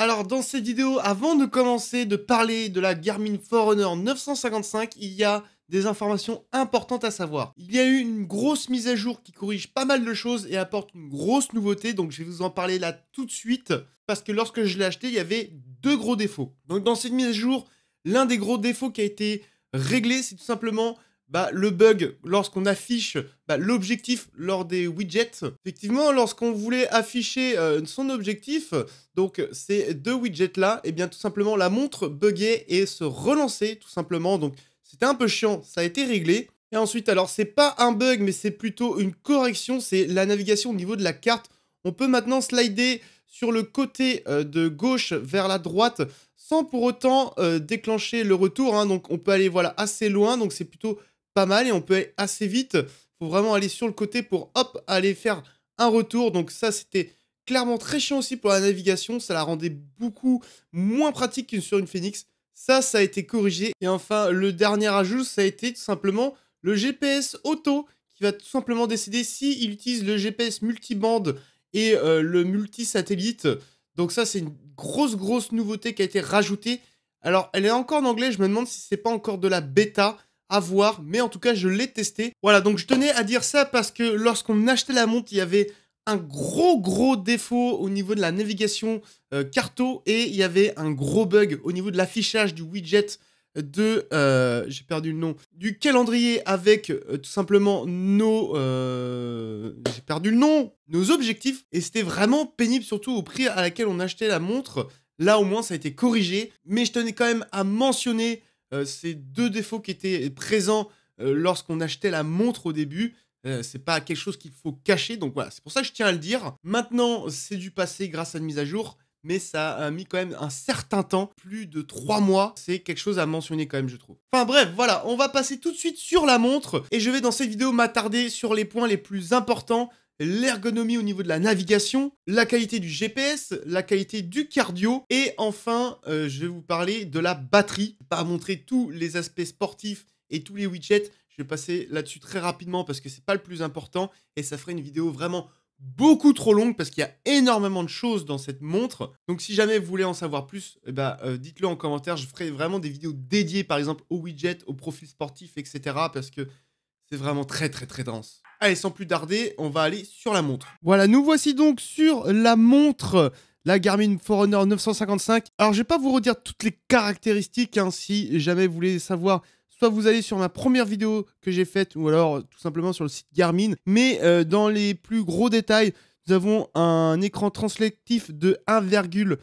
Alors dans cette vidéo, avant de commencer de parler de la Garmin Forerunner 955, il y a des informations importantes à savoir. Il y a eu une grosse mise à jour qui corrige pas mal de choses et apporte une grosse nouveauté, donc je vais vous en parler là tout de suite, parce que lorsque je l'ai acheté, il y avait deux gros défauts. Donc dans cette mise à jour, l'un des gros défauts qui a été réglé, c'est tout simplement bah, le bug lorsqu'on affiche bah, l'objectif lors des widgets. Effectivement, lorsqu'on voulait afficher euh, son objectif, donc ces deux widgets-là, et eh bien tout simplement la montre buguait et se relançait tout simplement. Donc c'était un peu chiant, ça a été réglé. Et ensuite, alors c'est pas un bug, mais c'est plutôt une correction, c'est la navigation au niveau de la carte. On peut maintenant slider sur le côté euh, de gauche vers la droite sans pour autant euh, déclencher le retour. Hein. Donc on peut aller voilà assez loin, donc c'est plutôt pas mal et on peut aller assez vite. Faut vraiment aller sur le côté pour hop aller faire un retour. Donc ça c'était clairement très chiant aussi pour la navigation. Ça la rendait beaucoup moins pratique qu'une sur une Phoenix. Ça, ça a été corrigé. Et enfin, le dernier ajout, ça a été tout simplement le GPS auto qui va tout simplement décider si il utilise le GPS multibande et euh, le multi-satellite. Donc ça, c'est une grosse, grosse nouveauté qui a été rajoutée. Alors, elle est encore en anglais, je me demande si c'est pas encore de la bêta à voir, mais en tout cas, je l'ai testé. Voilà, donc je tenais à dire ça parce que lorsqu'on achetait la montre, il y avait un gros gros défaut au niveau de la navigation euh, carto et il y avait un gros bug au niveau de l'affichage du widget de euh, j'ai perdu le nom du calendrier avec euh, tout simplement nos j'ai perdu le nom nos objectifs et c'était vraiment pénible surtout au prix à laquelle on achetait la montre là au moins ça a été corrigé mais je tenais quand même à mentionner euh, ces deux défauts qui étaient présents euh, lorsqu'on achetait la montre au début, euh, c'est pas quelque chose qu'il faut cacher, donc voilà, c'est pour ça que je tiens à le dire. Maintenant, c'est du passé grâce à une mise à jour, mais ça a mis quand même un certain temps, plus de trois mois, c'est quelque chose à mentionner quand même, je trouve. Enfin bref, voilà, on va passer tout de suite sur la montre, et je vais dans cette vidéo m'attarder sur les points les plus importants l'ergonomie au niveau de la navigation, la qualité du GPS, la qualité du cardio et enfin euh, je vais vous parler de la batterie. Je pas montrer tous les aspects sportifs et tous les widgets, je vais passer là-dessus très rapidement parce que c'est pas le plus important et ça ferait une vidéo vraiment beaucoup trop longue parce qu'il y a énormément de choses dans cette montre. Donc si jamais vous voulez en savoir plus, eh ben, euh, dites-le en commentaire. Je ferai vraiment des vidéos dédiées par exemple aux widgets, aux profils sportifs, etc. Parce que c'est vraiment très très très dense. Allez, sans plus tarder, on va aller sur la montre. Voilà, nous voici donc sur la montre la Garmin Forerunner 955. Alors, je ne vais pas vous redire toutes les caractéristiques, hein, si jamais vous voulez savoir. Soit vous allez sur ma première vidéo que j'ai faite, ou alors tout simplement sur le site Garmin. Mais euh, dans les plus gros détails, nous avons un écran translectif de 1,5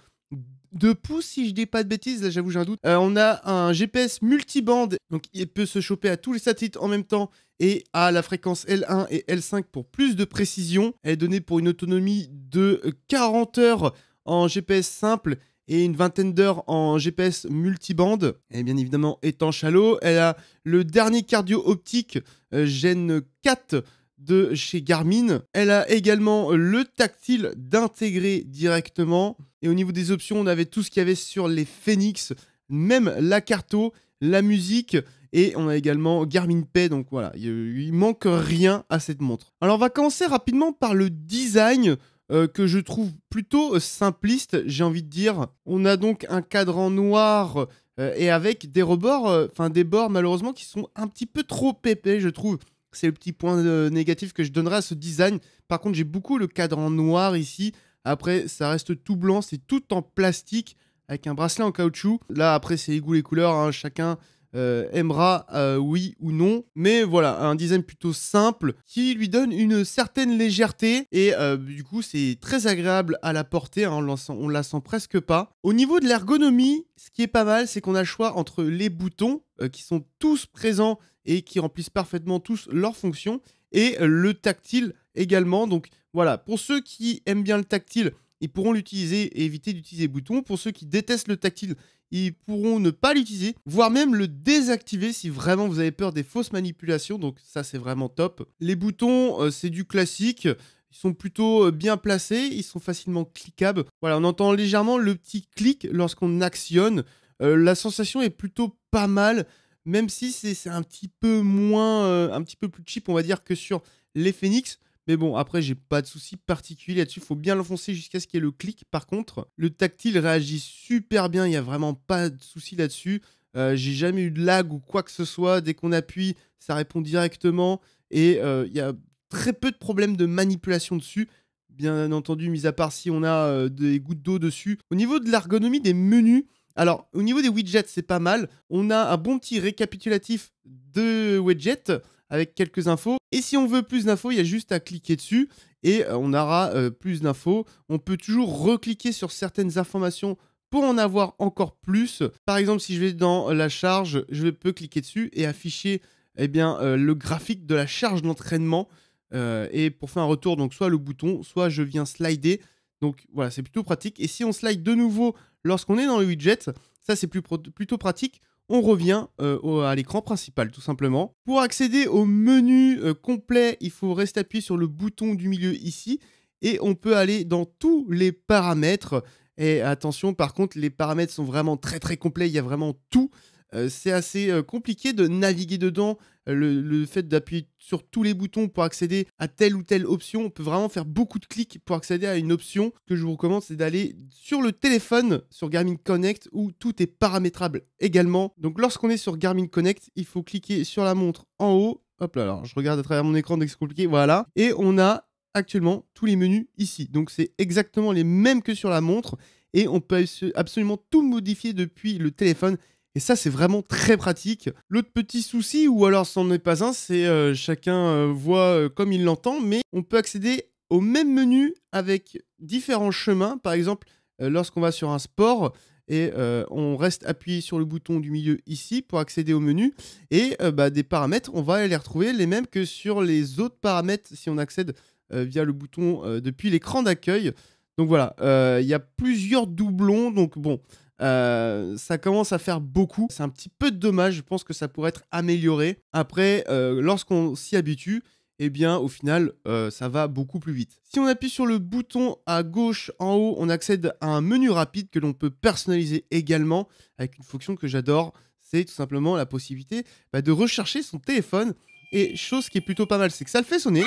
de pouce, si je dis pas de bêtises, là j'avoue j'ai un doute. Euh, on a un GPS multiband, donc il peut se choper à tous les satellites en même temps et à la fréquence L1 et L5 pour plus de précision. Elle est donnée pour une autonomie de 40 heures en GPS simple et une vingtaine d'heures en GPS multiband. Et bien évidemment étant à Elle a le dernier cardio optique euh, Gen 4 de chez Garmin. Elle a également le tactile d'intégrer directement. Et au niveau des options, on avait tout ce qu'il y avait sur les Phoenix, même la carto, la musique. Et on a également Garmin Pay, donc voilà, il manque rien à cette montre. Alors on va commencer rapidement par le design euh, que je trouve plutôt simpliste, j'ai envie de dire. On a donc un cadran noir euh, et avec des rebords, euh, enfin des bords malheureusement qui sont un petit peu trop épais, je trouve. C'est le petit point euh, négatif que je donnerais à ce design. Par contre, j'ai beaucoup le cadre en noir ici. Après, ça reste tout blanc, c'est tout en plastique avec un bracelet en caoutchouc. Là, après, c'est les goûts, les couleurs, hein. chacun euh, aimera euh, oui ou non. Mais voilà, un design plutôt simple qui lui donne une certaine légèreté et du coup, c'est très agréable à la porter. Hein. on, ne la sent presque pas. Au niveau de l'ergonomie, ce qui est pas mal, c'est qu'on a le choix entre les boutons qui sont tous présents et qui remplissent parfaitement tous leurs fonctions. Et le tactile également. Donc voilà, pour ceux qui aiment bien le tactile, ils pourront l'utiliser et éviter d'utiliser les boutons. Pour ceux qui détestent le tactile, ils pourront ne pas l'utiliser, voire même le désactiver si vraiment vous avez peur des fausses manipulations. Donc ça, c'est vraiment top. Les boutons, euh, c'est du classique. Ils sont plutôt euh, bien placés, ils sont facilement cliquables. Voilà, on entend légèrement le petit clic lorsqu'on actionne. Euh, la sensation est plutôt pas mal même si c'est un petit peu moins, euh, un petit peu plus cheap, on va dire, que sur les Phoenix. Mais bon, après, j'ai pas de souci particulier là-dessus. Il Faut bien l'enfoncer jusqu'à ce qu'il y ait le clic. Par contre, le tactile réagit super bien. Il n'y a vraiment pas de souci là-dessus. Euh, j'ai jamais eu de lag ou quoi que ce soit. Dès qu'on appuie, ça répond directement. Et euh, il y a très peu de problèmes de manipulation dessus. Bien entendu, mis à part si on a des gouttes d'eau dessus. Au niveau de l'ergonomie des menus, alors, au niveau des widgets, c'est pas mal. On a un bon petit récapitulatif de widgets avec quelques infos. Et si on veut plus d'infos, il y a juste à cliquer dessus et euh, on aura euh, plus d'infos. On peut toujours recliquer sur certaines informations pour en avoir encore plus. Par exemple, si je vais dans la charge, je peux cliquer dessus et afficher eh bien, euh, le graphique de la charge d'entraînement. et pour faire un retour, donc soit le bouton, soit je viens slider. Donc voilà, c'est plutôt pratique. Et si on slide de nouveau Lorsqu'on est dans le widget, ça c'est plutôt pratique, on revient euh, à l'écran principal tout simplement. Pour accéder au menu euh, complet, il faut rester appuyé sur le bouton du milieu ici et on peut aller dans tous les paramètres. Et attention, par contre, les paramètres sont vraiment très très complets, il y a vraiment tout. Euh, c'est assez compliqué de naviguer dedans le, fait d'appuyer sur tous les boutons pour accéder à telle ou telle option. On peut vraiment faire beaucoup de clics pour accéder à une option. Ce que je vous recommande, c'est d'aller sur le téléphone, sur Garmin Connect, où tout est paramétrable également. Donc lorsqu'on est sur Garmin Connect, il faut cliquer sur la montre en haut. Hop là, alors je regarde à travers mon écran dès c'est compliqué. Voilà. Et on a actuellement tous les menus ici. Donc c'est exactement les mêmes que sur la montre. Et on peut absolument tout modifier depuis le téléphone. Et ça, c'est vraiment très pratique. L'autre petit souci, ou alors c'en est pas un, c'est euh, chacun euh, voit euh, comme il l'entend, mais on peut accéder au même menu avec différents chemins. Par exemple, lorsqu'on va sur un sport, et on reste appuyé sur le bouton du milieu ici pour accéder au menu et bah, des paramètres on va les retrouver les mêmes que sur les autres paramètres si on accède via le bouton depuis l'écran d'accueil donc voilà il y a plusieurs doublons donc bon euh, ça commence à faire beaucoup. C'est un petit peu dommage. Je pense que ça pourrait être amélioré. Après, euh, lorsqu'on s'y habitue, eh bien, au final, euh, ça va beaucoup plus vite. Si on appuie sur le bouton à gauche en haut, on accède à un menu rapide que l'on peut personnaliser également avec une fonction que j'adore. C'est tout simplement la possibilité bah, de rechercher son téléphone. Et chose qui est plutôt pas mal, c'est que ça le fait sonner.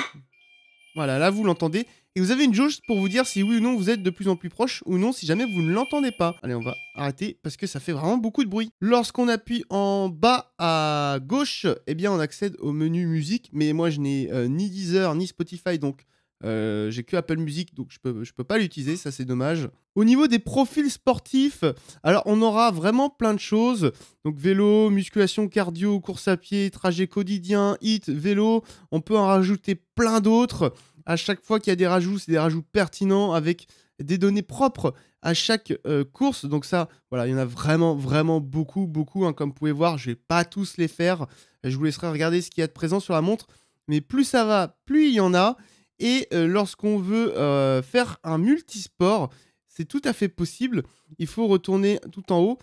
Voilà, là vous l'entendez et vous avez une jauge pour vous dire si oui ou non vous êtes de plus en plus proche ou non si jamais vous ne l'entendez pas. Allez, on va arrêter parce que ça fait vraiment beaucoup de bruit. Lorsqu'on appuie en bas à gauche, eh bien on accède au menu musique, mais moi je n'ai euh, ni Deezer ni Spotify donc euh, j'ai que Apple Music, donc je peux, je peux pas l'utiliser, ça c'est dommage. Au niveau des profils sportifs, alors on aura vraiment plein de choses. Donc vélo, musculation, cardio, course à pied, trajet quotidien, hit, vélo. On peut en rajouter plein d'autres. À chaque fois qu'il y a des rajouts, c'est des rajouts pertinents avec des données propres à chaque euh, course. Donc ça, voilà, il y en a vraiment, vraiment beaucoup, beaucoup. Hein, comme vous pouvez voir, je ne vais pas tous les faire. Je vous laisserai regarder ce qu'il y a de présent sur la montre. Mais plus ça va, plus il y en a. Et euh, lorsqu'on veut euh, faire un multisport, c'est tout à fait possible. Il faut retourner tout en haut,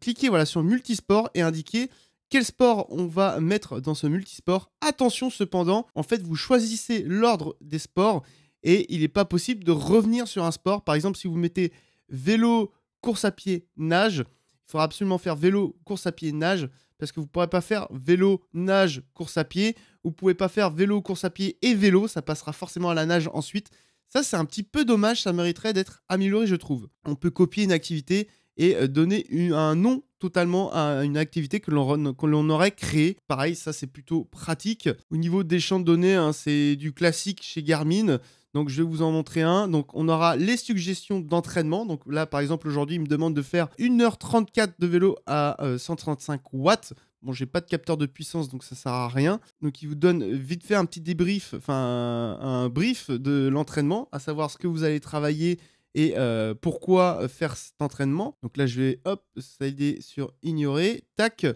cliquer voilà, sur multisport et indiquer quel sport on va mettre dans ce multisport. Attention cependant, en fait, vous choisissez l'ordre des sports et il n'est pas possible de revenir sur un sport. Par exemple, si vous mettez vélo, course à pied, nage, il faudra absolument faire vélo, course à pied, nage, parce que vous ne pourrez pas faire vélo, nage, course à pied. Vous ne pouvez pas faire vélo, course à pied et vélo, ça passera forcément à la nage ensuite. Ça, c'est un petit peu dommage, ça mériterait d'être amélioré, je trouve. On peut copier une activité et euh, donner un nom totalement à une activité que l'on aurait créée. Pareil, ça c'est plutôt pratique. Au niveau des champs de données, hein, c'est du classique chez Garmin. Donc je vais vous en montrer un. Donc on aura les suggestions d'entraînement. Donc là par exemple aujourd'hui il me demande de faire 1h34 de vélo à 135 euh, watts. Bon, j'ai pas de capteur de puissance, donc ça sert à rien. Donc, il vous donne vite fait un petit débrief, enfin un brief de l'entraînement, à savoir ce que vous allez travailler, et euh, pourquoi faire cet entraînement Donc là, je vais hop, slider sur ignorer, tac,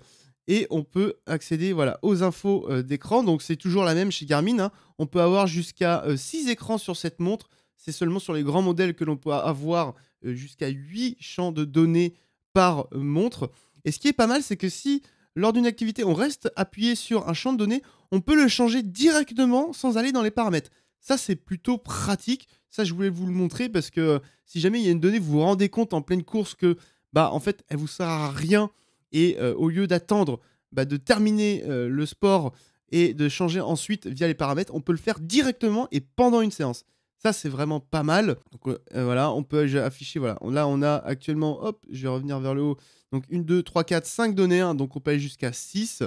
et on peut accéder voilà, aux infos euh, d'écran. Donc c'est toujours la même chez Garmin. Hein. On peut avoir jusqu'à 6 euh, écrans sur cette montre. C'est seulement sur les grands modèles que l'on peut avoir jusqu'à 8 champs de données par montre. Et ce qui est pas mal, c'est que si lors d'une activité on reste appuyé sur un champ de données, on peut le changer directement sans aller dans les paramètres. Ça, c'est plutôt pratique. Ça, je voulais vous le montrer parce que euh, si jamais il y a une donnée, vous vous rendez compte en pleine course que, bah, en fait, elle vous sert à rien. Et euh, au lieu d'attendre bah, de terminer euh, le sport et de changer ensuite via les paramètres, on peut le faire directement et pendant une séance. Ça, c'est vraiment pas mal. Donc voilà, on peut afficher. Voilà, là, on a actuellement, hop, je vais revenir vers le haut. Donc 1, 2, 3, 4, 5 données, hein. donc on peut aller jusqu'à 6.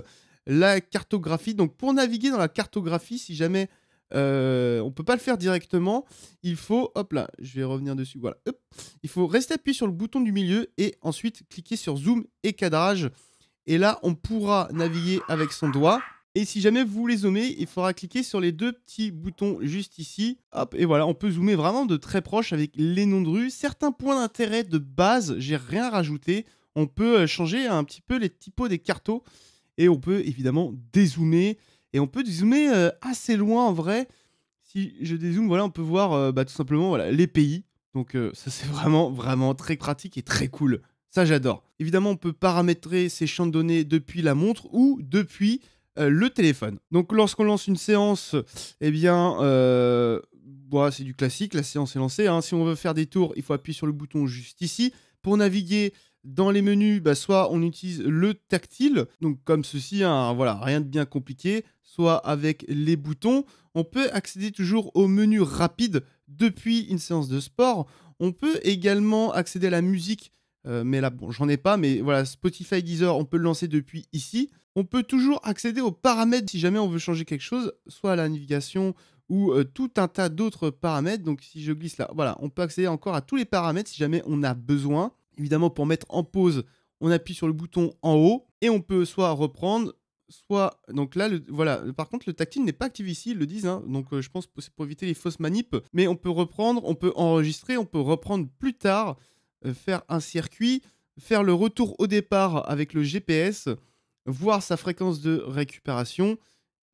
La cartographie, donc pour naviguer dans la cartographie, si jamais euh, on peut pas le faire directement. Il faut, hop là, je vais revenir dessus. Voilà, Il faut rester appuyé sur le bouton du milieu et ensuite cliquer sur zoom et cadrage. Et là, on pourra naviguer avec son doigt. Et si jamais vous voulez zoomer, il faudra cliquer sur les deux petits boutons juste ici. Hop, et voilà, on peut zoomer vraiment de très proche avec les noms de rue. Certains points d'intérêt de base, j'ai rien rajouté. On peut euh, changer un petit peu les typos des cartos. Et on peut évidemment dézoomer et on peut zoomer euh, assez loin en vrai. Si je dézoome, voilà, on peut voir euh, bah, tout simplement voilà, les pays. Donc euh, ça c'est vraiment vraiment très pratique et très cool. Ça j'adore. Évidemment, on peut paramétrer ces champs de données depuis la montre ou depuis le téléphone. Donc lorsqu'on lance une séance, eh bien, bah, c'est du classique, la séance est lancée. Hein. Si on veut faire des tours, il faut appuyer sur le bouton juste ici. Pour naviguer dans les menus, bah, soit on utilise le tactile, donc comme ceci, hein, voilà, rien de bien compliqué soit avec les boutons. On peut accéder toujours au menu rapide depuis une séance de sport. On peut également accéder à la musique, euh, mais là, bon, j'en ai pas, mais voilà, Spotify, Deezer, on peut le lancer depuis ici. On peut toujours accéder aux paramètres si jamais on veut changer quelque chose, soit à la navigation ou euh, tout un tas d'autres paramètres. Donc si je glisse là, voilà, on peut accéder encore à tous les paramètres si jamais on a besoin. Évidemment, pour mettre en pause, on appuie sur le bouton en haut et on peut soit reprendre, soit. Donc là, voilà. Par contre, le tactile n'est pas actif ici, le disent. Hein. donc euh, je pense que c'est pour éviter les fausses manips. Mais on peut reprendre, on peut enregistrer, on peut reprendre plus tard, euh, faire un circuit, faire le retour au départ avec le GPS, voir sa fréquence de récupération,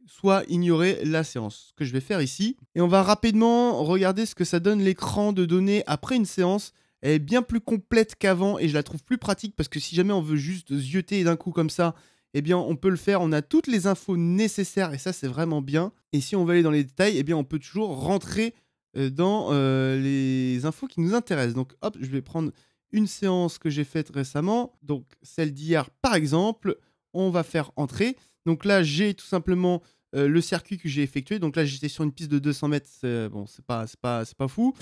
soit ignorer la séance. Ce que je vais faire ici. Et on va rapidement regarder ce que ça donne l'écran de données après une séance elle est bien plus complète qu'avant et je la trouve plus pratique parce que si jamais on veut juste zioter d'un coup comme ça eh bien, on peut le faire. On a toutes les infos nécessaires et ça, c'est vraiment bien. Et si on veut aller dans les détails, eh bien, on peut toujours rentrer euh, dans euh, les infos qui nous intéressent. Donc, hop, je vais prendre une séance que j'ai faite récemment. Donc, celle d'hier, par exemple, on va faire entrer. Donc là, j'ai tout simplement euh, le circuit que j'ai effectué. Donc là, j'étais sur une piste de 200 mètres. Bon, c'est pas, c'est pas, c'est pas fou.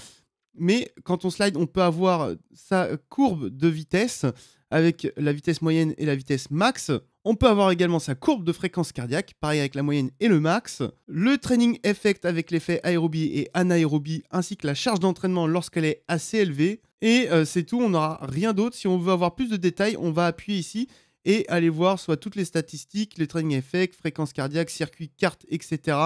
Mais quand on slide, on peut avoir sa courbe de vitesse avec la vitesse moyenne et la vitesse max. On peut avoir également sa courbe de fréquence cardiaque, pareil avec la moyenne et le max, le training effect avec l'effet aérobie et anaérobie, ainsi que la charge d'entraînement lorsqu'elle est assez élevée. Et euh, c'est tout, on n'aura rien d'autre. Si on veut avoir plus de détails, on va appuyer ici et aller voir soit toutes les statistiques, les training effect, fréquence cardiaque, circuit, cartes, etc.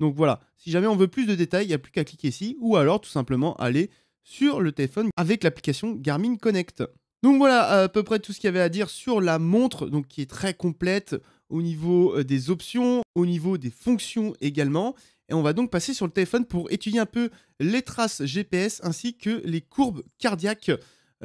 Donc voilà, si jamais on veut plus de détails, il n'y a plus qu'à cliquer ici ou alors tout simplement aller sur le téléphone avec l'application Garmin Connect. Donc voilà à peu près tout ce qu'il y avait à dire sur la montre, donc qui est très complète au niveau euh, des options, au niveau des fonctions également. Et on va donc passer sur le téléphone pour étudier un peu les traces GPS ainsi que les courbes cardiaques euh,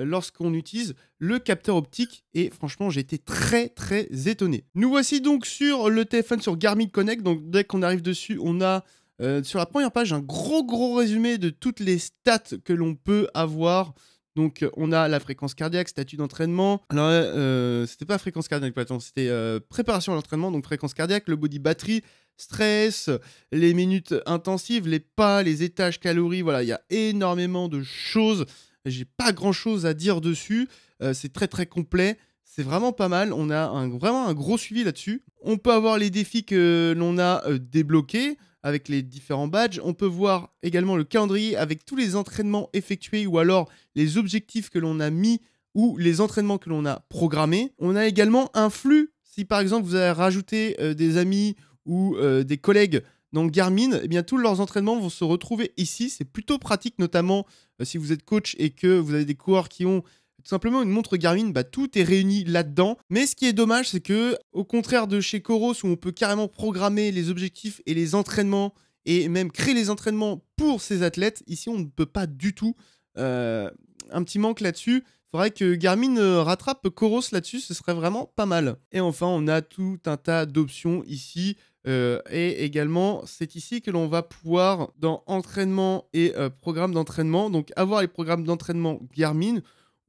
lorsqu'on utilise le capteur optique. Et franchement, j'ai été très très étonné. Nous voici donc sur le téléphone sur Garmin Connect. Donc dès qu'on arrive dessus, on a euh, sur la première page un gros gros résumé de toutes les stats que l'on peut avoir donc, euh, on a la fréquence cardiaque, statut d'entraînement. Alors, euh, euh, c'était pas fréquence cardiaque, c'était préparation à l'entraînement, donc fréquence cardiaque, le body battery, stress, les minutes intensives, les pas, les étages, calories. Voilà, il y a énormément de choses. J'ai pas grand chose à dire dessus. c'est très très complet. C'est vraiment pas mal. On a vraiment un gros suivi là-dessus. On peut avoir les défis que l'on a débloqués avec les différents badges. On peut voir également le calendrier avec tous les entraînements effectués ou alors les objectifs que l'on a mis ou les entraînements que l'on a programmés. On a également un flux. Si par exemple vous avez rajouté euh, des amis ou euh, des collègues dans Garmin, eh bien, tous leurs entraînements vont se retrouver ici. C'est plutôt pratique, notamment euh, si vous êtes coach et que vous avez des coureurs qui ont tout simplement une montre Garmin, bah, tout est réuni là-dedans. Mais ce qui est dommage, c'est que, au contraire de chez Coros, où on peut carrément programmer les objectifs et les entraînements, et même créer les entraînements pour ses athlètes, ici, on ne peut pas du tout. Euh, un petit manque là-dessus. Il faudrait que Garmin euh, rattrape Coros là-dessus, ce serait vraiment pas mal. Et enfin, on a tout un tas d'options ici. Euh, et également, c'est ici que l'on va pouvoir, dans entraînement et programme d'entraînement, donc avoir les programmes d'entraînement Garmin,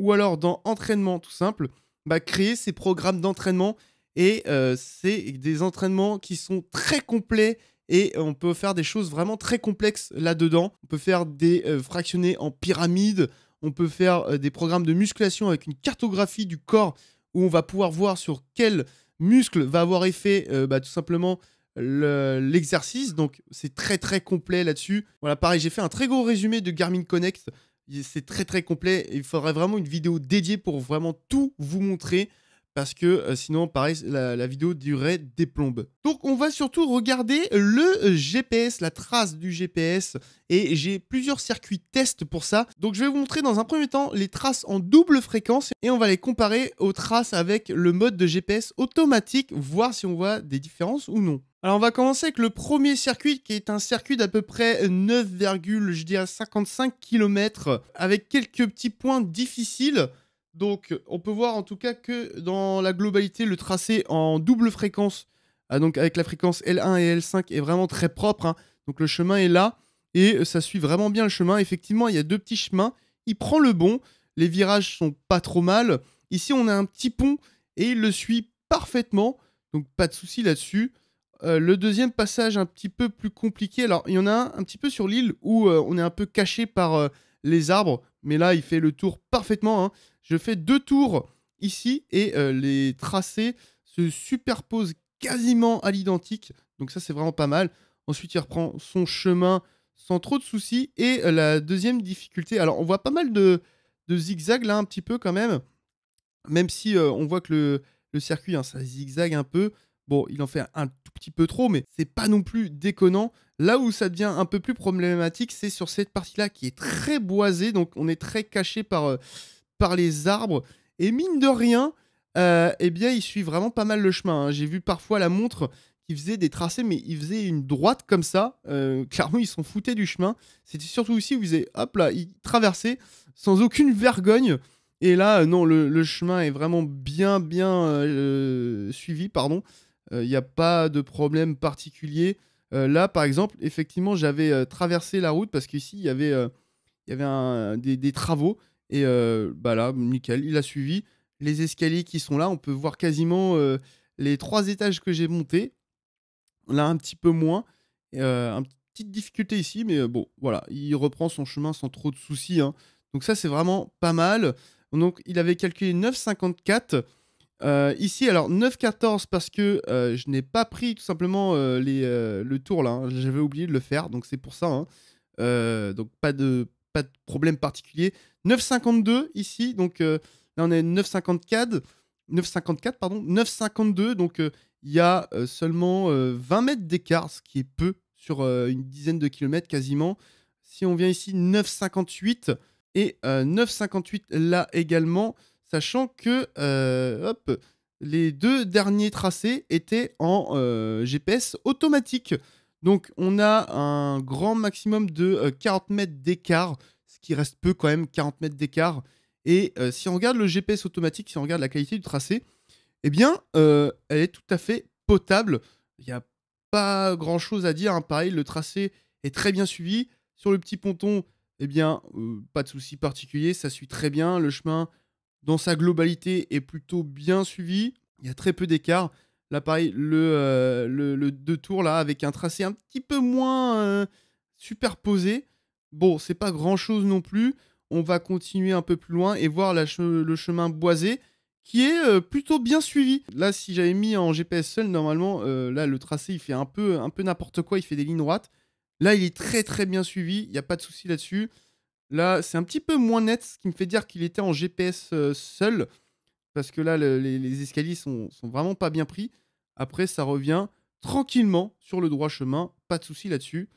ou alors dans entraînement tout simple, bah, créer ces programmes d'entraînement. Et euh, c'est des entraînements qui sont très complets et on peut faire des choses vraiment très complexes là-dedans. On peut faire des euh, fractionnés en pyramide, on peut faire euh, des programmes de musculation avec une cartographie du corps où on va pouvoir voir sur quel muscle va avoir effet bah, tout simplement l'exercice. Donc c'est très très complet là-dessus. Voilà, pareil, j'ai fait un très gros résumé de Garmin Connect c'est très très complet. Il faudrait vraiment une vidéo dédiée pour vraiment tout vous montrer. Parce que euh, sinon, pareil, la, vidéo durait des plombes. Donc, on va surtout regarder le euh, GPS, la trace du GPS. Et j'ai plusieurs circuits tests pour ça. Donc, je vais vous montrer dans un premier temps les traces en double fréquence. Et on va les comparer aux traces avec le mode de GPS automatique, voir si on voit des différences ou non. Alors on va commencer avec le premier circuit qui est un circuit d'à peu près 9, je dirais 55 km avec quelques petits points difficiles. Donc on peut voir en tout cas que dans la globalité le tracé en double fréquence, ah, donc avec la fréquence L1 et L5 est vraiment très propre. Hein. Donc le chemin est là et ça suit vraiment bien le chemin. Effectivement il y a deux petits chemins, il prend le bon, les virages sont pas trop mal. Ici on a un petit pont et il le suit parfaitement, donc pas de souci là-dessus. Euh, le deuxième passage un petit peu plus compliqué, alors il y en a un petit peu sur l'île où euh, on est un peu caché par euh, les arbres, mais là il fait le tour parfaitement. Hein. Je fais deux tours ici et les tracés se superposent quasiment à l'identique, donc ça c'est vraiment pas mal. Ensuite il reprend son chemin sans trop de soucis et la deuxième difficulté, alors on voit pas mal de, zigzags là un petit peu quand même, même si on voit que le, circuit hein, ça zigzague un peu. Bon, il en fait un tout petit peu trop, mais c'est pas non plus déconnant. Là où ça devient un peu plus problématique, c'est sur cette partie-là qui est très boisée, donc on est très caché par, euh, par les arbres. Et mine de rien, euh, eh bien, il suit vraiment pas mal le chemin. Hein. J'ai vu parfois la montre qui faisait des tracés, mais il faisait une droite comme ça. Euh, clairement, ils sont foutaient du chemin. C'était surtout aussi où ils faisaient, hop là, ils traversaient sans aucune vergogne. Et là, non, le, le chemin est vraiment bien, bien suivi, pardon. Il euh, n'y a pas de problème particulier. Euh, là, par exemple, effectivement, j'avais euh, traversé la route parce qu'ici, il y avait, il y avait des, travaux. Et bah là, nickel, il a suivi. Les escaliers qui sont là, on peut voir quasiment les trois étages que j'ai montés. Là, un petit peu moins. Une petite difficulté ici, mais bon, voilà, il reprend son chemin sans trop de soucis. Hein. Donc ça, c'est vraiment pas mal. Donc il avait calculé 9,54. Euh, ici, alors 9.14 parce que euh, je n'ai pas pris tout simplement euh, les, le tour là. Hein. J'avais oublié de le faire, donc c'est pour ça. Hein. donc pas de, pas de problème particulier. 9.52 ici, donc là on est 954, 9,54, pardon, 9,52, donc il y a seulement 20 mètres d'écart, ce qui est peu sur une dizaine de kilomètres quasiment. Si on vient ici, 9,58 et 9,58 là également sachant que euh, les deux derniers tracés étaient en euh, GPS automatique. Donc on a un grand maximum de 40 euh, mètres d'écart, ce qui reste peu quand même, 40 mètres d'écart. Et si on regarde le GPS automatique, si on regarde la qualité du tracé, eh bien, elle est tout à fait potable. Il n'y a pas grand-chose à dire. Hein. Pareil, le tracé est très bien suivi. Sur le petit ponton, eh bien, pas de souci particulier, ça suit très bien. Le chemin, dans sa globalité est plutôt bien suivi. Il y a très peu d'écart. Là, pareil, le, de euh, le, deux tours, là, avec un tracé un petit peu moins euh, superposé. Bon, c'est pas grand chose non plus. On va continuer un peu plus loin et voir le chemin boisé qui est euh, plutôt bien suivi. Là, si j'avais mis en GPS seul, normalement, là, le tracé, il fait un peu un peu n'importe quoi, il fait des lignes droites. Là, il est très très bien suivi, il n'y a pas de souci là-dessus. Là, c'est un petit peu moins net, ce qui me fait dire qu'il était en GPS euh, seul, parce que là, les, escaliers sont, sont vraiment pas bien pris. Après, ça revient tranquillement sur le droit chemin, pas de souci là-dessus.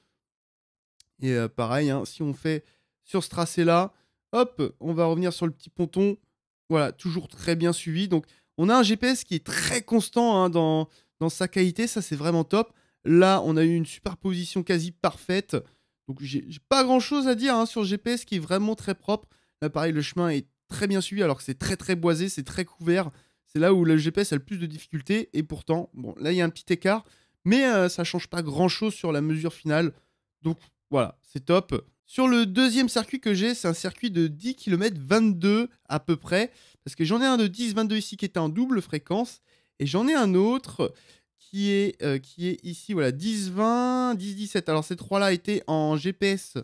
Et euh, pareil, hein, si on fait sur ce tracé-là, hop, on va revenir sur le petit ponton. Voilà, toujours très bien suivi. Donc, on a un GPS qui est très constant hein, dans, dans sa qualité, ça c'est vraiment top. Là, on a eu une superposition quasi parfaite. Donc j'ai pas grand chose à dire hein, sur GPS qui est vraiment très propre. Là pareil, le chemin est très bien suivi alors que c'est très très boisé, c'est très couvert. C'est là où le GPS a le plus de difficultés et pourtant, bon, là il y a un petit écart, mais euh, ça change pas grand chose sur la mesure finale. Donc voilà, c'est top. Sur le deuxième circuit que j'ai, c'est un circuit de 10 km 22 à peu près, parce que j'en ai un de 10-22 ici qui est en double fréquence, et j'en ai un autre qui est, euh, qui est ici, voilà, 10, 20, 10, 17. Alors ces trois-là étaient en GPS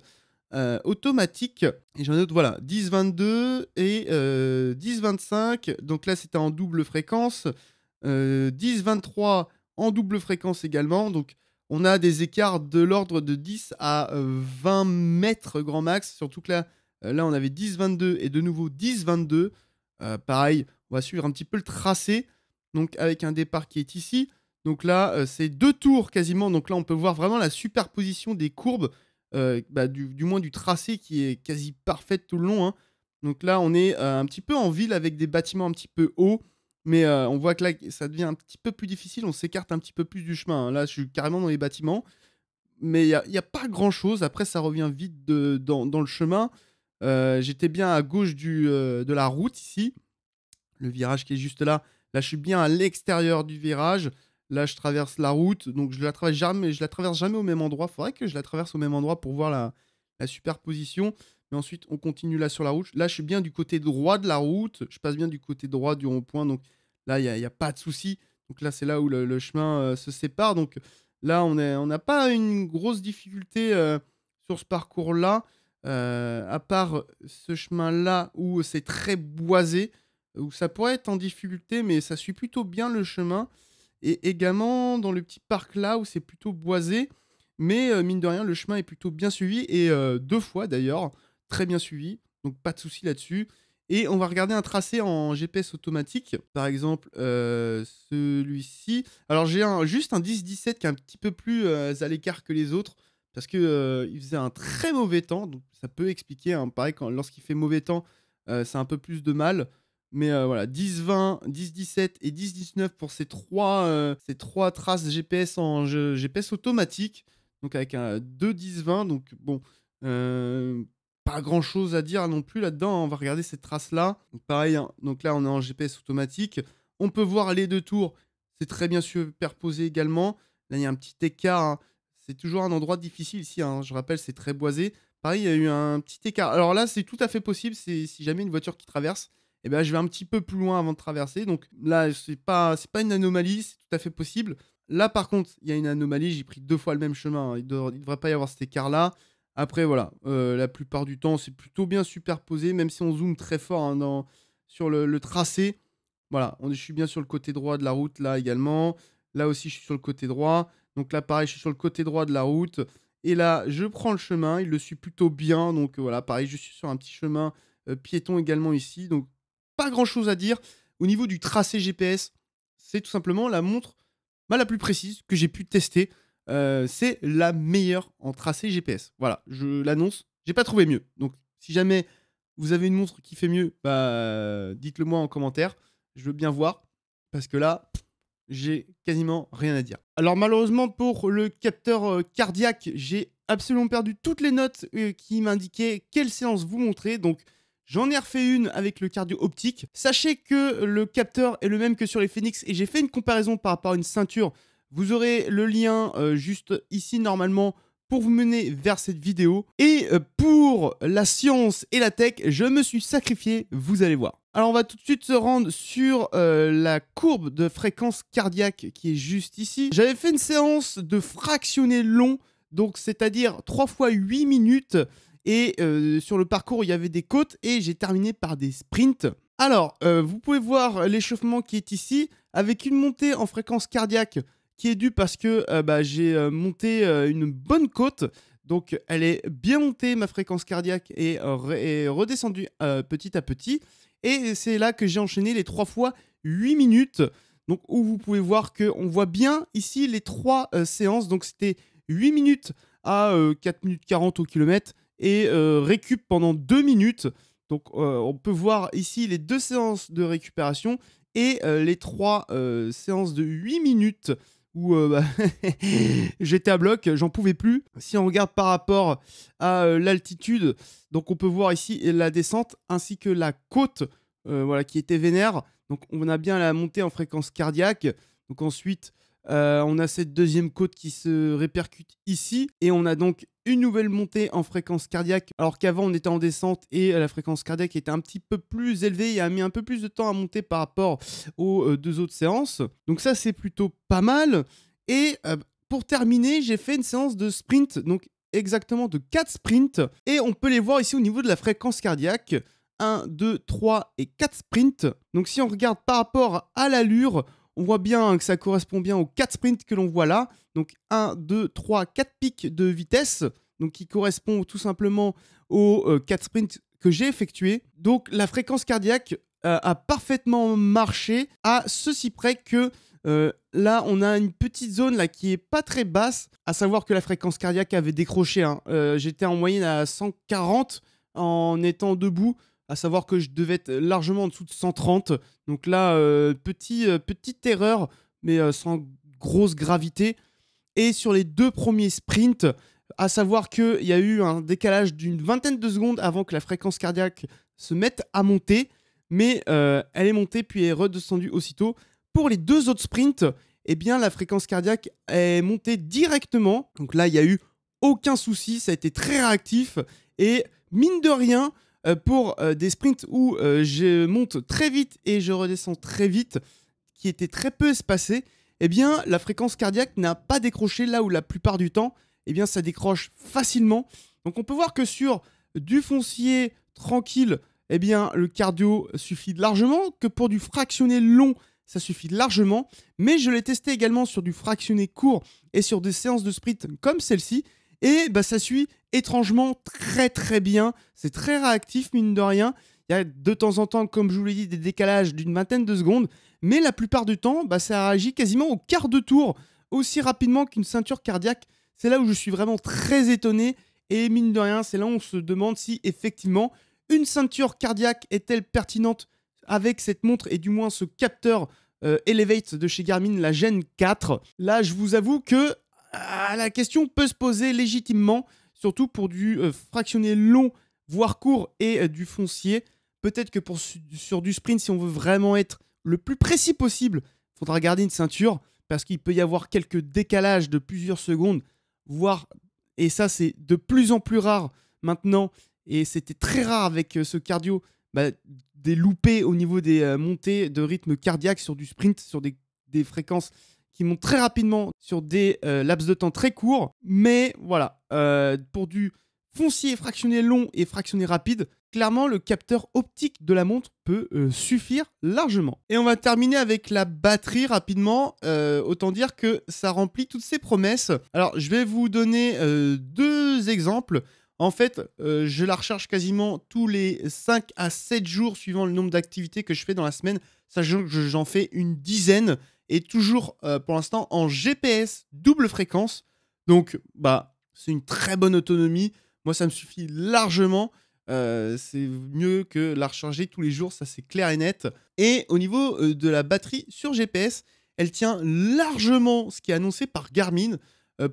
euh, automatique. Et j'en ai d'autres, voilà, 10, 22 et 10, euh, 25. Donc là, c'était en double fréquence. 10, 23 en double fréquence également. Donc on a des écarts de l'ordre de 10 à 20 mètres grand max. Surtout que là, là on avait 10, 22 et de nouveau 10, 22. pareil, on va suivre un petit peu le tracé. Donc avec un départ qui est ici. Donc là, euh, c'est deux tours quasiment. Donc là, on peut voir vraiment la superposition des courbes, euh, bah, du, moins du tracé qui est quasi parfaite tout le long. Hein. Donc là, on est euh, un petit peu en ville avec des bâtiments un petit peu hauts. Mais on voit que là, ça devient un petit peu plus difficile. On s'écarte un petit peu plus du chemin. Hein. Là, je suis carrément dans les bâtiments. Mais il n'y a, pas grand-chose. Après, ça revient vite dans, le chemin. J'étais bien à gauche de la route ici. Le virage qui est juste là. Là, je suis bien à l'extérieur du virage. Là, je traverse la route, donc je la traverse jamais, je la traverse jamais au même endroit. Faudrait que je la traverse au même endroit pour voir la, superposition. Mais ensuite, on continue là sur la route. Là, je suis bien du côté droit de la route. Je passe bien du côté droit du rond-point. Donc là, il n'y a, pas de souci. Donc là, c'est là où le, chemin euh, se sépare. Donc là, on n'a on pas une grosse difficulté euh, sur ce parcours-là. Euh, à part ce chemin-là où c'est très boisé, où ça pourrait être en difficulté, mais ça suit plutôt bien le chemin. Et également dans le petit parc là où c'est plutôt boisé, mais euh, mine de rien, le chemin est plutôt bien suivi et euh, deux fois d'ailleurs, très bien suivi. Donc pas de souci là-dessus. Et on va regarder un tracé en GPS automatique. Par exemple, euh, celui-ci. Alors j'ai juste un 10-17 qui est un petit peu plus à l'écart que les autres parce qu'il il faisait un très mauvais temps. Donc ça peut expliquer. Hein, pareil, quand, lorsqu'il fait mauvais temps, c'est un peu plus de mal. Mais euh, voilà, 10-20, 10-17 et 10-19 pour ces trois, euh, ces trois traces GPS en GPS automatique. Donc avec un 2-10-20. Donc bon, euh, pas grand chose à dire non plus là-dedans. Hein. On va regarder cette trace-là. pareil, hein. donc là on est en GPS automatique. On peut voir les deux tours. C'est très bien superposé également. Là il y a un petit écart. Hein. C'est toujours un endroit difficile ici. Je rappelle, c'est très boisé. Pareil, il y a eu un petit écart. Alors là, c'est tout à fait possible. C'est si jamais une voiture qui traverse et eh ben, je vais un petit peu plus loin avant de traverser. Donc là, ce n'est pas, pas une anomalie, c'est tout à fait possible. Là, par contre, il y a une anomalie, j'ai pris deux fois le même chemin. Hein. Il ne devrait, pas y avoir cet écart-là. Après, voilà, euh, la plupart du temps, c'est plutôt bien superposé, même si on zoome très fort hein, sur le, tracé. Voilà, je suis bien sur le côté droit de la route, là également. Là aussi, je suis sur le côté droit. Donc là, pareil, je suis sur le côté droit de la route. Et là, je prends le chemin, il le suit plutôt bien. Donc voilà, pareil, je suis sur un petit chemin euh, piéton également ici. Donc grand chose à dire. Au niveau du tracé GPS, c'est tout simplement la montre bah, la plus précise que j'ai pu tester. Euh, c'est la meilleure en tracé GPS. Voilà, je l'annonce. J'ai pas trouvé mieux. Donc, si jamais vous avez une montre qui fait mieux, bah, dites-le moi en commentaire. Je veux bien voir. Parce que là, j'ai quasiment rien à dire. Alors, malheureusement, pour le capteur euh, cardiaque, j'ai absolument perdu toutes les notes euh, qui m'indiquaient quelle séance vous montrer. Donc, J'en ai refait une avec le cardio optique. Sachez que le capteur est le même que sur les Phoenix et j'ai fait une comparaison par rapport à une ceinture. Vous aurez le lien euh, juste ici normalement pour vous mener vers cette vidéo. Et euh, pour la science et la tech, je me suis sacrifié, vous allez voir. Alors on va tout de suite se rendre sur euh, la courbe de fréquence cardiaque qui est juste ici. J'avais fait une séance de fractionné long, donc c'est-à-dire 3 fois 8 minutes et euh, sur le parcours, il y avait des côtes et j'ai terminé par des sprints. Alors, euh, vous pouvez voir l'échauffement qui est ici avec une montée en fréquence cardiaque qui est due parce que euh, bah, j'ai monté une bonne côte. Donc, elle est bien montée, ma fréquence cardiaque est, redescendue petit à petit. Et c'est là que j'ai enchaîné les 3 fois 8 minutes. Donc, où vous pouvez voir qu'on voit bien ici les trois séances. Donc, c'était 8 minutes à 4 minutes 40 au kilomètre et euh, récup pendant deux minutes. Donc euh, on peut voir ici les deux séances de récupération et euh, les trois séances de 8 minutes où bah, j'étais à bloc, j'en pouvais plus. Si on regarde par rapport à l'altitude, donc on peut voir ici la descente ainsi que la côte voilà, qui était vénère. Donc on a bien la montée en fréquence cardiaque. Donc ensuite, euh, on a cette deuxième côte qui se répercute ici et on a donc une nouvelle montée en fréquence cardiaque alors qu'avant on était en descente et la fréquence cardiaque était un petit peu plus élevée et a mis un peu plus de temps à monter par rapport aux euh, deux autres séances. Donc ça c'est plutôt pas mal. Et euh, pour terminer j'ai fait une séance de sprint, donc exactement de 4 sprints et on peut les voir ici au niveau de la fréquence cardiaque. 1, 2, 3 et 4 sprints. Donc si on regarde par rapport à l'allure, on voit bien que ça correspond bien aux 4 sprints que l'on voit là. Donc 1, 2, 3, 4 pics de vitesse, donc qui correspond tout simplement aux 4 euh, sprints que j'ai effectués. Donc la fréquence cardiaque euh, a parfaitement marché à ceci près que euh, là, on a une petite zone là qui est pas très basse, à savoir que la fréquence cardiaque avait décroché. Hein. J'étais en moyenne à 140 en étant debout à savoir que je devais être largement en dessous de 130. Donc là, euh, euh, petite erreur, mais euh, sans grosse gravité. Et sur les deux premiers sprints, à savoir qu'il y a eu un décalage d'une vingtaine de secondes avant que la fréquence cardiaque se mette à monter, mais elle est montée puis est redescendue aussitôt. Pour les deux autres sprints, eh bien la fréquence cardiaque est montée directement. Donc là, il n'y a eu aucun souci, ça a été très réactif. Et mine de rien, euh, pour euh, des sprints où euh, je monte très vite et je redescends très vite, qui était très peu espacés, eh bien, la fréquence cardiaque n'a pas décroché là où la plupart du temps, eh bien, ça décroche facilement. Donc, on peut voir que sur du foncier tranquille, eh bien, le cardio suffit largement, que pour du fractionné long, ça suffit largement. Mais je l'ai testé également sur du fractionné court et sur des séances de sprint comme celle-ci. Et bah, ça suit étrangement très très bien. C'est très réactif, mine de rien. Il y a de temps en temps, comme je vous l'ai dit, des décalages d'une vingtaine de secondes. Mais la plupart du temps, bah, ça réagit quasiment au quart de tour, aussi rapidement qu'une ceinture cardiaque. C'est là où je suis vraiment très étonné. Et mine de rien, c'est là où on se demande si effectivement une ceinture cardiaque est-elle pertinente avec cette montre et du moins ce capteur euh, Elevate de chez Garmin, la Gen 4. Là, je vous avoue que la question peut se poser légitimement, surtout pour du euh, fractionné long, voire court, et euh, du foncier. Peut-être que pour, sur du sprint, si on veut vraiment être le plus précis possible, il faudra garder une ceinture, parce qu'il peut y avoir quelques décalages de plusieurs secondes, voire, et ça c'est de plus en plus rare maintenant, et c'était très rare avec euh, ce cardio, bah, des loupés au niveau des montées de rythme cardiaque sur du sprint, sur des, des fréquences qui montent très rapidement sur des euh, laps de temps très courts. Mais voilà, euh, pour du foncier fractionné long et fractionné rapide, clairement le capteur optique de la montre peut euh, suffire largement. Et on va terminer avec la batterie rapidement. autant dire que ça remplit toutes ses promesses. Alors je vais vous donner deux exemples. En fait, je la recharge quasiment tous les 5 à 7 jours suivant le nombre d'activités que je fais dans la semaine. Ça, que j'en fais une dizaine toujours euh, pour l'instant en GPS double fréquence. Donc, bah, c'est une très bonne autonomie. Moi, ça me suffit largement. Euh, c'est mieux que la recharger tous les jours, ça c'est clair et net. Et au niveau euh, de la batterie sur GPS, elle tient largement ce qui est annoncé par Garmin.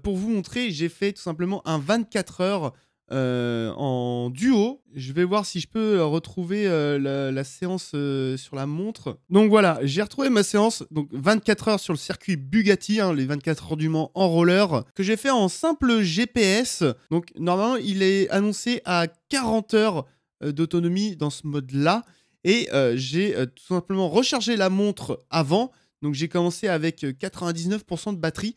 pour vous montrer, j'ai fait tout simplement un 24 heures euh, en duo. Je vais voir si je peux euh, retrouver euh, la, séance sur la montre. Donc voilà, j'ai retrouvé ma séance, donc 24 heures sur le circuit Bugatti, hein, les 24 heures du Mans en roller, que j'ai fait en simple GPS. Donc normalement, il est annoncé à 40 heures d'autonomie dans ce mode-là. Et j'ai tout simplement rechargé la montre avant. Donc j'ai commencé avec 99% de batterie.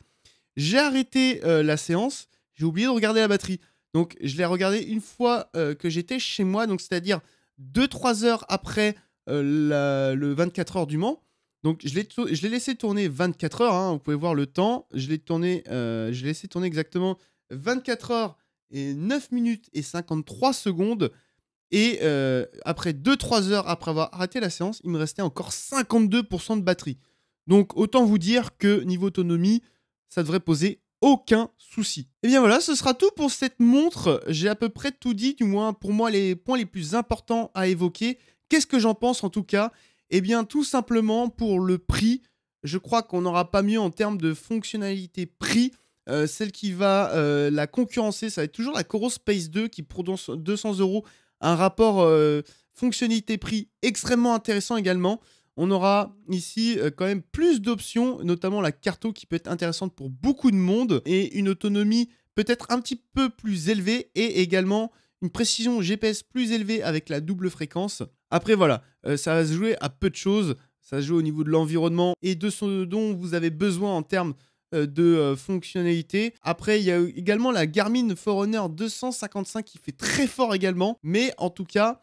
J'ai arrêté la séance. J'ai oublié de regarder la batterie. Donc je l'ai regardé une fois euh, que j'étais chez moi, donc c'est-à-dire 2-3 heures après euh, le 24 heures du Mans. Donc je l'ai, je laissé tourner 24 heures, hein, vous pouvez voir le temps. Je l'ai, tourné, euh, je laissé tourner exactement 24 heures et 9 minutes et 53 secondes. Et après 2-3 heures après avoir arrêté la séance, il me restait encore 52% de batterie. Donc autant vous dire que niveau autonomie, ça devrait poser aucun souci. Et eh bien voilà, ce sera tout pour cette montre. J'ai à peu près tout dit, du moins pour moi les points les plus importants à évoquer. Qu'est-ce que j'en pense en tout cas et eh bien tout simplement pour le prix, je crois qu'on n'aura pas mieux en termes de fonctionnalité prix. Euh, celle qui va euh, la concurrencer, ça va être toujours la Coro Space 2 qui pour 200 euros un rapport euh, fonctionnalité prix extrêmement intéressant également. On aura ici euh, quand même plus d'options, notamment la carto qui peut être intéressante pour beaucoup de monde et une autonomie peut-être un petit peu plus élevée et également une précision GPS plus élevée avec la double fréquence. Après voilà, euh, ça va se jouer à peu de choses, ça se joue au niveau de l'environnement et de ce dont vous avez besoin en termes euh, de fonctionnalités. Après, il y a également la Garmin Forerunner 255 qui fait très fort également, mais en tout cas,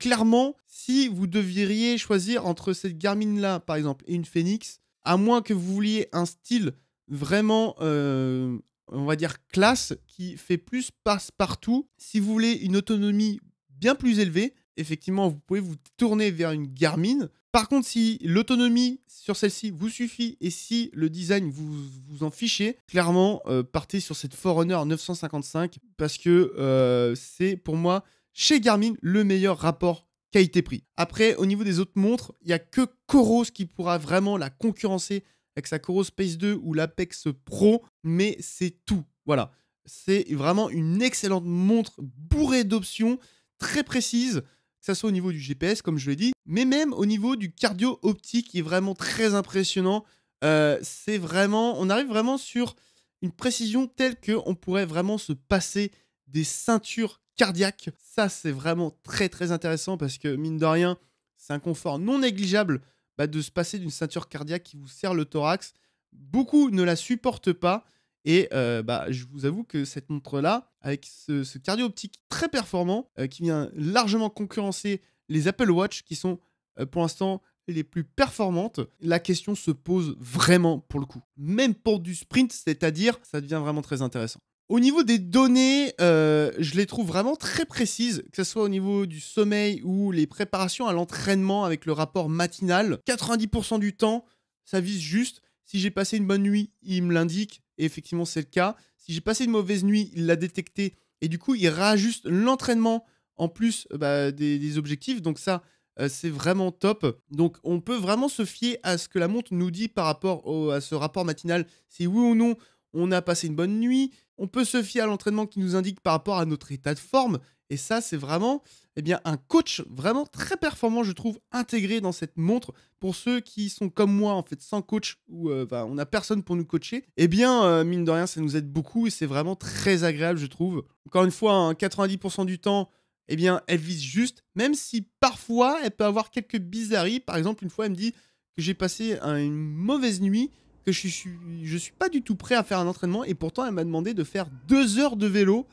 clairement, si vous devriez choisir entre cette Garmin là, par exemple, et une Phoenix, à moins que vous vouliez un style vraiment, euh, on va dire, classe, qui fait plus passe-partout, si vous voulez une autonomie bien plus élevée, effectivement, vous pouvez vous tourner vers une Garmin. Par contre, si l'autonomie sur celle-ci vous suffit et si le design vous, vous en fichez, clairement, euh, partez sur cette Forerunner 955 parce que euh, c'est pour moi chez Garmin le meilleur rapport qualité-prix. Après, au niveau des autres montres, il n'y a que Coros qui pourra vraiment la concurrencer avec sa Coros Space 2 ou l'Apex Pro, mais c'est tout. Voilà. C'est vraiment une excellente montre bourrée d'options, très précise, que ce soit au niveau du GPS, comme je l'ai dit, mais même au niveau du cardio optique, qui est vraiment très impressionnant. Euh, c'est vraiment, on arrive vraiment sur une précision telle qu'on pourrait vraiment se passer des ceintures cardiaques. Ça, c'est vraiment très très intéressant parce que mine de rien, c'est un confort non négligeable bah, de se passer d'une ceinture cardiaque qui vous serre le thorax. Beaucoup ne la supportent pas. Et euh, bah, je vous avoue que cette montre-là, avec ce, cardio-optique très performant, euh, qui vient largement concurrencer les Apple Watch, qui sont euh, pour l'instant les plus performantes, la question se pose vraiment pour le coup. Même pour du sprint, c'est-à-dire, ça devient vraiment très intéressant. Au niveau des données, euh, je les trouve vraiment très précises, que ce soit au niveau du sommeil ou les préparations à l'entraînement avec le rapport matinal. 90% du temps, ça vise juste. Si j'ai passé une bonne nuit, il me l'indique, et effectivement c'est le cas. Si j'ai passé une mauvaise nuit, il l'a détecté, et du coup il rajuste l'entraînement en plus euh, bah, des, objectifs. Donc ça, euh, c'est vraiment top. Donc on peut vraiment se fier à ce que la montre nous dit par rapport à ce rapport matinal, si oui ou non on a passé une bonne nuit, on peut se fier à l'entraînement qui nous indique par rapport à notre état de forme. Et ça, c'est vraiment eh bien, un coach vraiment très performant, je trouve, intégré dans cette montre. Pour ceux qui sont comme moi, en fait, sans coach, ou euh, on n'a personne pour nous coacher, eh bien, euh, mine de rien, ça nous aide beaucoup et c'est vraiment très agréable, je trouve. Encore une fois, 90% hein, du temps, eh bien, elle vise juste, même si parfois, elle peut avoir quelques bizarreries. Par exemple, une fois, elle me dit que j'ai passé une mauvaise nuit que je suis, je suis pas du tout prêt à faire un entraînement et pourtant elle m'a demandé de faire deux heures de vélo.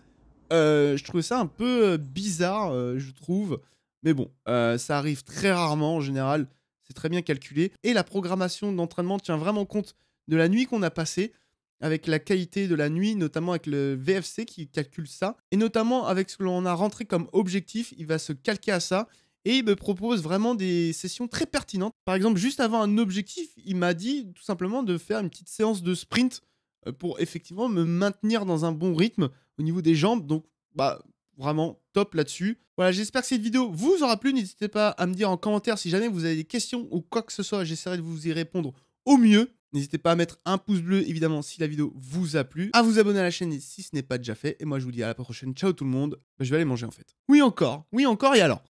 Euh, je trouve ça un peu euh, bizarre, euh, je trouve. Mais bon, ça arrive très rarement en général. C'est très bien calculé. Et la programmation d'entraînement tient vraiment compte de la nuit qu'on a passée, avec la qualité de la nuit, notamment avec le VFC qui calcule ça. Et notamment avec ce que l'on a rentré comme objectif, il va se calquer à ça. Et il me propose vraiment des sessions très pertinentes. Par exemple, juste avant un objectif, il m'a dit tout simplement de faire une petite séance de sprint euh, pour effectivement me maintenir dans un bon rythme au niveau des jambes. Donc, bah, vraiment top là-dessus. Voilà, j'espère que cette vidéo vous aura plu. N'hésitez pas à me dire en commentaire si jamais vous avez des questions ou quoi que ce soit. J'essaierai de vous y répondre au mieux. N'hésitez pas à mettre un pouce bleu, évidemment, si la vidéo vous a plu. À vous abonner à la chaîne si ce n'est pas déjà fait. Et moi, je vous dis à la prochaine. Ciao tout le monde. Bah, je vais aller manger, en fait. Oui, encore. Oui, encore. Et alors